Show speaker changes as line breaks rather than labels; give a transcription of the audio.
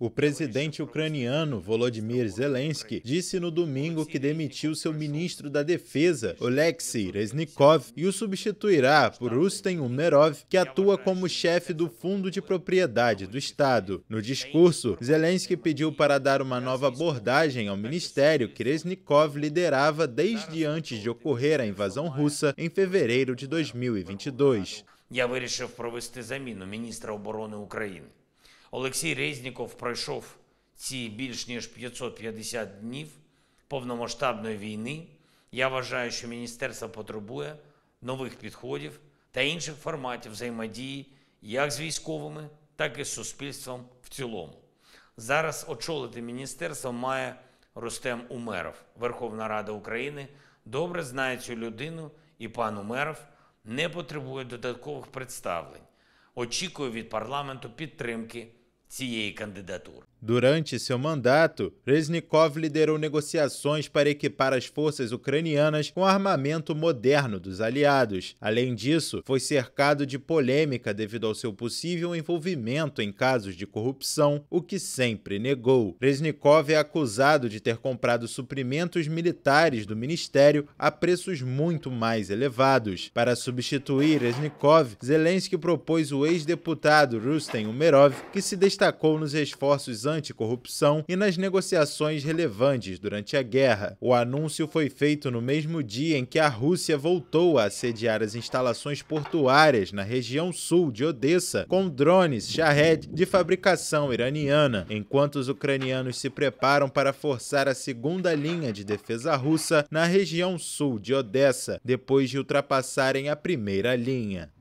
O presidente ucraniano Volodymyr Zelensky disse no domingo que demitiu seu ministro da Defesa, Oleksiy Reznikov, e o substituirá por Rustem Umerov, que atua como chefe do Fundo de Propriedade do Estado. No discurso, Zelensky pediu para dar uma nova abordagem ao ministério que Reznikov liderava desde antes de ocorrer a invasão russa em fevereiro de 2022.
Я вирішив провести заміну міністра оборони Ucrânia. Олексій Резніков пройшов ці більш ніж 550 днів повномасштабної війни. Я вважаю, що міністерство потребує нових підходів та інших форматів взаємодії як з військовими, так і з суспільством в цілому. Зараз очолити міністерство має Рустем Умеров. Верховна Рада України добре знає цю людину, і пан Умеров не потребує додаткових представлень. Очікую від парламенту підтримки цієї кандидатури.
Durante seu mandato, Reznikov liderou negociações para equipar as forças ucranianas com armamento moderno dos aliados. Além disso, foi cercado de polêmica devido ao seu possível envolvimento em casos de corrupção, o que sempre negou. Reznikov é acusado de ter comprado suprimentos militares do ministério a preços muito mais elevados. Para substituir Reznikov, Zelensky propôs o ex-deputado Rustem Umerov, que se destacou nos esforços anticorrupção e nas negociações relevantes durante a guerra. O anúncio foi feito no mesmo dia em que a Rússia voltou a assediar as instalações portuárias na região sul de Odessa com drones Shahed de fabricação iraniana, enquanto os ucranianos se preparam para forçar a segunda linha de defesa russa na região sul de Odessa, depois de ultrapassarem a primeira linha.